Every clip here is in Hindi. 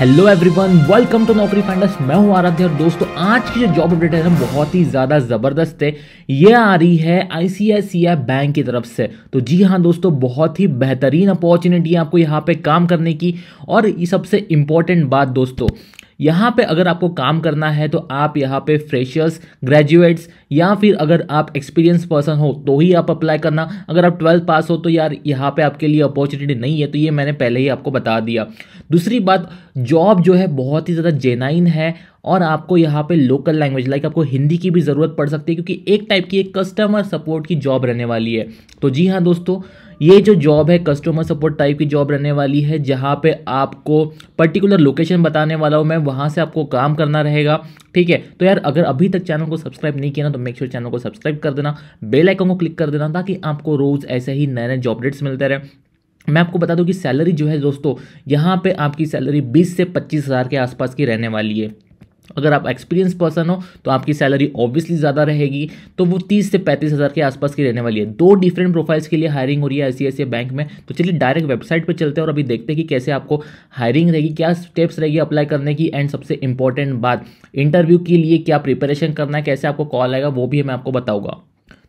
hello everyone welcome to Naukri finders मैं हूं आराध्य और दोस्तों आज की जो जॉब अपडेट है ना बहुत ही ज़्यादा ज़बरदस्त है ये आ रही है आईसीआईसीआई बैंक की तरफ से तो जी हाँ दोस्तों बहुत ही बेहतरीन अपॉर्चुनिटी है आपको यहाँ पे काम करने की और ये सबसे इम्पॉर्टेंट बात दोस्तों यहाँ पे अगर आपको काम करना है तो आप यहाँ पे फ्रेशर्स ग्रेजुएट्स या फिर अगर आप एक्सपीरियंस पर्सन हो तो ही आप अप्लाई करना अगर आप ट्वेल्थ पास हो तो यार यहाँ पे आपके लिए अपॉर्चुनिटी नहीं है तो ये मैंने पहले ही आपको बता दिया दूसरी बात जॉब जो है बहुत ही ज़्यादा जेनाइन है और आपको यहाँ पे लोकल लैंग्वेज लाइक आपको हिंदी की भी ज़रूरत पड़ सकती है क्योंकि एक टाइप की एक कस्टमर सपोर्ट की जॉब रहने वाली है तो जी हाँ दोस्तों ये जो जॉब है कस्टमर सपोर्ट टाइप की जॉब रहने वाली है जहाँ पे आपको पर्टिकुलर लोकेशन बताने वाला हूँ मैं वहाँ से आपको काम करना रहेगा ठीक है तो यार अगर अभी तक चैनल को सब्सक्राइब नहीं किया ना तो मेक श्योर चैनल को सब्सक्राइब कर देना बेलाइकन को क्लिक कर देना ताकि आपको रोज़ ऐसे ही नए नए जॉब अपडेट्स मिलते रहे मैं आपको बता दूं कि सैलरी जो है दोस्तों यहाँ पे आपकी सैलरी 20 से पच्चीस हज़ार के आसपास की रहने वाली है अगर आप एक्सपीरियंस पर्सन हो तो आपकी सैलरी ऑब्वियसली ज़्यादा रहेगी तो वो तीस से पैंतीस हज़ार के आसपास की रहने वाली है दो डिफरेंट प्रोफाइल्स के लिए हायरिंग हो रही है ऐसी बैंक में तो चलिए डायरेक्ट वेबसाइट पर चलते हैं और अभी देखते हैं कि कैसे आपको हायरिंग रहेगी क्या स्टेप्स रहेगी अप्लाई करने की एंड सबसे इंपॉर्टेंट बात इंटरव्यू के लिए क्या प्रिपरेशन करना है कैसे आपको कॉल आएगा वो भी मैं आपको बताऊँगा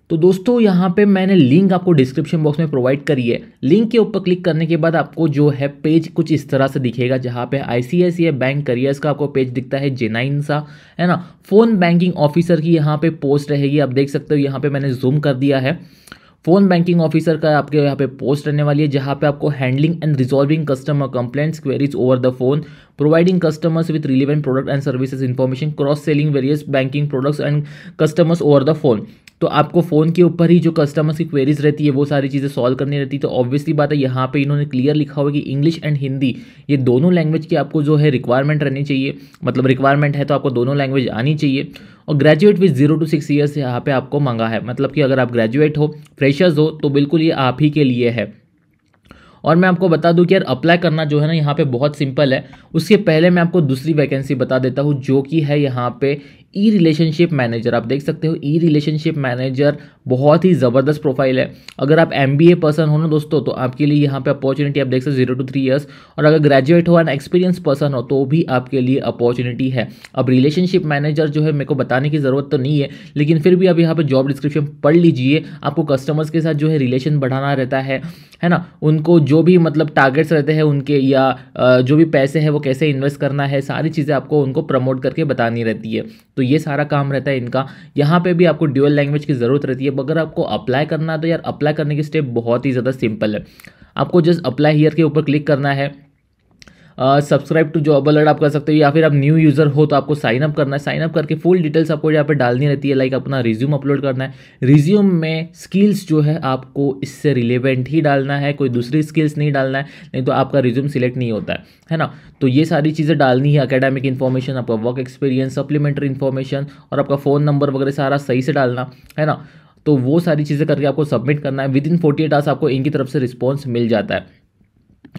तो दोस्तों यहाँ पे मैंने लिंक आपको डिस्क्रिप्शन बॉक्स में प्रोवाइड करी है लिंक के ऊपर क्लिक करने के बाद आपको जो है पेज कुछ इस तरह से दिखेगा जहाँ पे आईसीआईसीआई बैंक करियर्स का आपको पेज दिखता है जेनाइन सा है ना फ़ोन बैंकिंग ऑफिसर की यहाँ पे पोस्ट रहेगी आप देख सकते हो यहाँ पे मैंने जूम कर दिया है फ़ोन बैंकिंग ऑफिसर का आपके यहाँ पे पोस्ट रहने वाली है जहाँ पे आपको handling and resolving customer complaints queries over the phone providing customers with relevant product and services information cross selling various banking products and customers over the phone तो आपको फ़ोन के ऊपर ही जो कस्टमर्स की क्वेरीज रहती है वो सारी चीज़ें सॉल्व करनी रहती है तो ऑब्वियसली बात है यहाँ पे इन्होंने क्लियर लिखा हुआ कि इंग्लिश एंड हिंदी ये दोनों लैंग्वेज की आपको जो है रिक्वायरमेंट रहनी चाहिए मतलब रिक्वायरमेंट है तो आपको दोनों लैंग्वेज आनी चाहिए और graduate with zero to six years यहाँ पे आपको मंगा है मतलब कि अगर आप ग्रेजुएट हो फ्रेशर्स हो तो बिल्कुल ये आप ही के लिए है और मैं आपको बता दूं कि यार अप्लाई करना जो है ना यहाँ पे बहुत सिंपल है उसके पहले मैं आपको दूसरी वैकेंसी बता देता हूँ जो कि है यहाँ पे ई रिलेशनशिप मैनेजर आप देख सकते हो ई रिलेशनशिप मैनेजर बहुत ही ज़बरदस्त प्रोफाइल है अगर आप एम बी ए पर्सन हो ना दोस्तों तो आपके लिए यहाँ पे अपॉर्चुनिटी आप देख सकते हो जीरो टू थ्री ईयर्स और अगर ग्रेजुएट हो एंड एक्सपीरियंस पर्सन हो तो भी आपके लिए अपॉर्चुनिटी है अब रिलेशनशिप मैनेजर जो है मेरे को बताने की ज़रूरत तो नहीं है लेकिन फिर भी आप यहाँ पर जॉब डिस्क्रिप्शन पढ़ लीजिए आपको कस्टमर्स के साथ जो है रिलेशन बढ़ाना रहता है है ना उनको जो भी मतलब टारगेट्स रहते हैं उनके या जो भी पैसे हैं वो कैसे इन्वेस्ट करना है सारी चीज़ें आपको उनको प्रमोट करके बतानी रहती है तो ये सारा काम रहता है इनका यहाँ पे भी आपको ड्यूअल लैंग्वेज की ज़रूरत रहती है अगर आपको अप्लाई करना है तो यार अप्लाई करने की स्टेप बहुत ही ज़्यादा सिंपल है आपको जस्ट अप्लाई हीयर के ऊपर क्लिक करना है सब्सक्राइब टू जॉब अलर्ट आप कर सकते हो या फिर आप न्यू यूज़र हो तो आपको साइन अप करना है साइन अप करके फुल डिटेल्स आपको यहाँ पर डालनी रहती है लाइक अपना रिज्यूम अपलोड करना है रिज्यूम में स्किल्स जो है आपको इससे रिलेवेंट ही डालना है कोई दूसरी स्किल्स नहीं डालना है नहीं तो आपका रिज्यूम सिलेक्ट नहीं होता है है ना तो ये सारी चीज़ें डालनी है अकेडेमिक इन्फॉर्मेशन आपका वर्क एक्सपीरियंस सप्लीमेंट्री इन्फॉर्मेशन और आपका फ़ोन नंबर वगैरह सारा सही से डालना है ना तो वो सारी चीज़ें करके आपको सबमिट करना है within forty eight hours आपको इनकी तरफ से रिस्पॉन्स मिल जाता है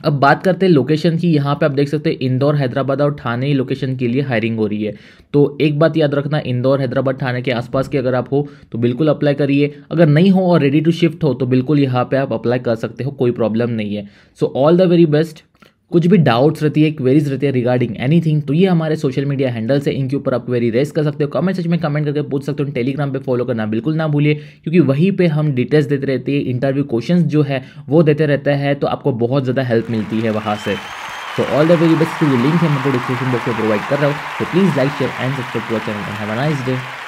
अब बात करते हैं लोकेशन की यहाँ पे आप देख सकते हैं इंदौर हैदराबाद और ठाणे लोकेशन के लिए हायरिंग हो रही है तो एक बात याद रखना इंदौर हैदराबाद ठाणे के आसपास के अगर आप हो तो बिल्कुल अप्लाई करिए अगर नहीं हो और रेडी टू शिफ्ट हो तो बिल्कुल यहाँ पे आप अप्लाई कर सकते हो कोई प्रॉब्लम नहीं है so all the very best कुछ भी डाउट्स रहती है क्वेरीज रहती है रिगार्डिंग एनीथिंग तो ये हमारे सोशल मीडिया हैंडल्स है इनके ऊपर आप क्वेरी रेस कर सकते हो कमेंट सेक्शन में कमेंट करके पूछ सकते हो टेलीग्राम पे फॉलो करना बिल्कुल ना भूलिए क्योंकि वहीं पे हम डिटेल्स देते रहते हैं इंटरव्यू क्वेश्चन जो है वो देते रहता है तो आपको बहुत ज़्यादा हेल्प मिलती है वहाँ से तो all the very best link है मैं डिस्क्रिप्शन बॉक्स में प्रोवाइड कर रहा हूँ तो please like share and subscribe to channel have a nice day